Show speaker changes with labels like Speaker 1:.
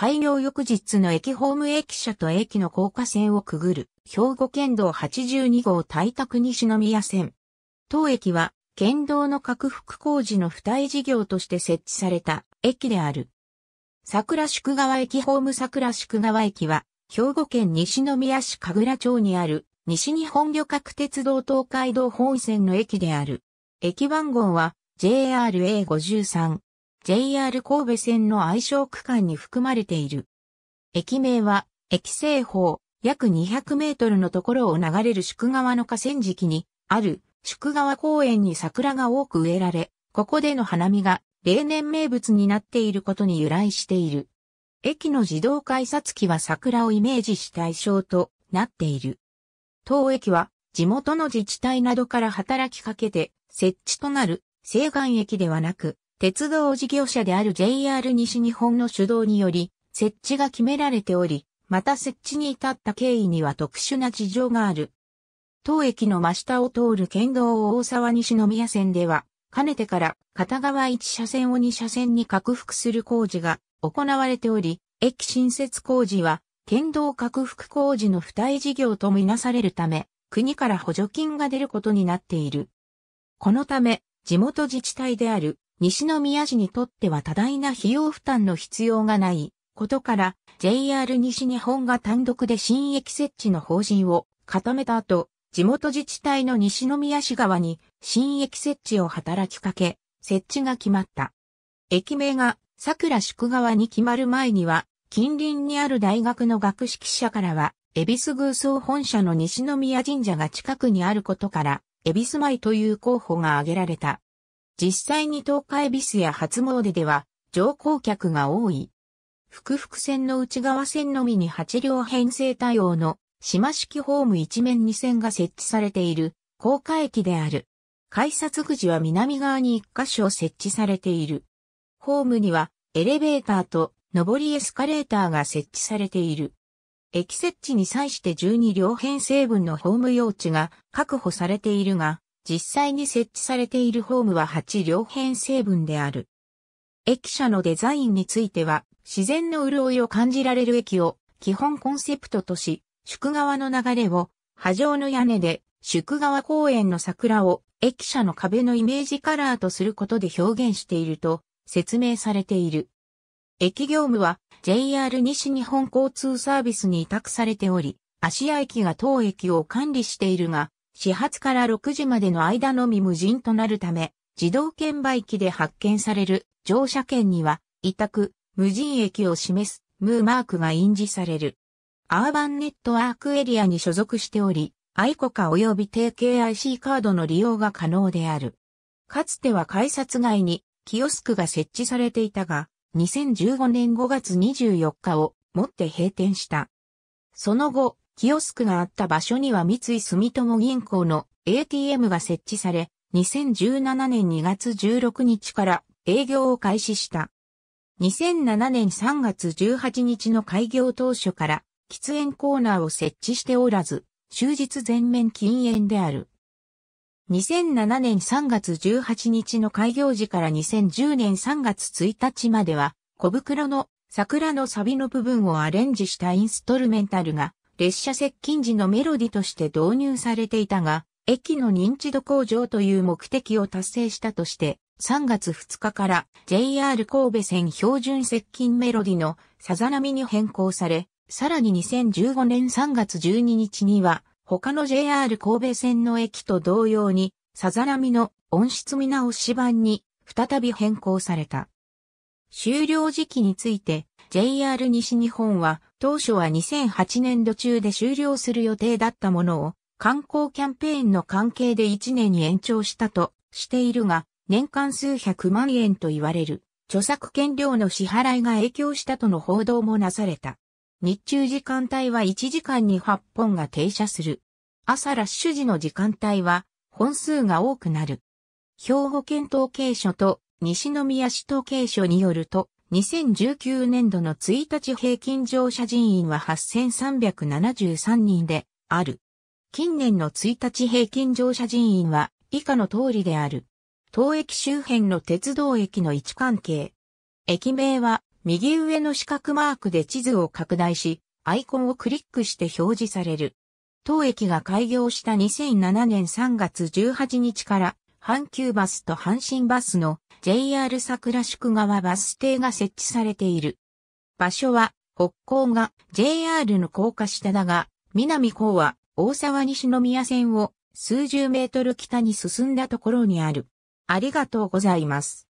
Speaker 1: 開業翌日の駅ホーム駅舎と駅の高架線をくぐる、兵庫県道82号大角西宮線。当駅は、県道の拡幅工事の付帯事業として設置された駅である。桜宿川駅ホーム桜宿川駅は、兵庫県西宮市神楽町にある、西日本旅客鉄道東海道本線の駅である。駅番号は JRA53。JR 神戸線の愛称区間に含まれている。駅名は、駅西方、約200メートルのところを流れる宿川の河川敷に、ある宿川公園に桜が多く植えられ、ここでの花見が例年名物になっていることに由来している。駅の自動改札機は桜をイメージした愛称となっている。当駅は地元の自治体などから働きかけて設置となる西岸駅ではなく鉄道事業者である JR 西日本の主導により、設置が決められており、また設置に至った経緯には特殊な事情がある。当駅の真下を通る県道大沢西宮線では、かねてから片側1車線を2車線に拡幅する工事が行われており、駅新設工事は、県道拡幅工事の付帯事業とみなされるため、国から補助金が出ることになっている。このため、地元自治体である西宮市にとっては多大な費用負担の必要がないことから JR 西日本が単独で新駅設置の方針を固めた後、地元自治体の西宮市側に新駅設置を働きかけ、設置が決まった。駅名が桜宿川に決まる前には、近隣にある大学の学識者からは、恵比寿偶像本社の西宮神社が近くにあることから、恵比寿前という候補が挙げられた。実際に東海ビスや初詣では乗降客が多い。福々線の内側線のみに8両編成対応の島式ホーム一面2線が設置されている高架駅である。改札口は南側に1箇所設置されている。ホームにはエレベーターと上りエスカレーターが設置されている。駅設置に際して12両編成分のホーム用地が確保されているが、実際に設置されているホームは8両編成分である。駅舎のデザインについては、自然の潤いを感じられる駅を基本コンセプトとし、宿川の流れを波状の屋根で宿川公園の桜を駅舎の壁のイメージカラーとすることで表現していると説明されている。駅業務は JR 西日本交通サービスに委託されており、芦屋駅が当駅を管理しているが、始発から6時までの間のみ無人となるため、自動券売機で発券される乗車券には、委託、無人駅を示す、ムーマークが印字される。アーバンネットワークエリアに所属しており、アイコカ及び定型 IC カードの利用が可能である。かつては改札外にキオスクが設置されていたが、2015年5月24日をもって閉店した。その後、キオスクがあった場所には三井住友銀行の ATM が設置され、2017年2月16日から営業を開始した。2007年3月18日の開業当初から喫煙コーナーを設置しておらず、終日全面禁煙である。2007年3月18日の開業時から2010年3月1日までは、小袋の桜のサビの部分をアレンジしたインストルメンタルが列車接近時のメロディとして導入されていたが、駅の認知度向上という目的を達成したとして、3月2日から JR 神戸線標準接近メロディのさざ波に変更され、さらに2015年3月12日には、他の JR 神戸線の駅と同様に、さざ波の音質見直し版に再び変更された。終了時期について、JR 西日本は当初は2008年度中で終了する予定だったものを観光キャンペーンの関係で1年に延長したとしているが年間数百万円と言われる著作権料の支払いが影響したとの報道もなされた。日中時間帯は1時間に8本が停車する。朝ラッシュ時の時間帯は本数が多くなる。兵庫県統計所と西宮市統計所によると、2019年度の1日平均乗車人員は8373人である。近年の1日平均乗車人員は以下の通りである。当駅周辺の鉄道駅の位置関係。駅名は右上の四角マークで地図を拡大し、アイコンをクリックして表示される。当駅が開業した2007年3月18日から阪急バスと阪神バスの JR 桜宿川バス停が設置されている。場所は北港が JR の高架下だが、南港は大沢西宮線を数十メートル北に進んだところにある。ありがとうございます。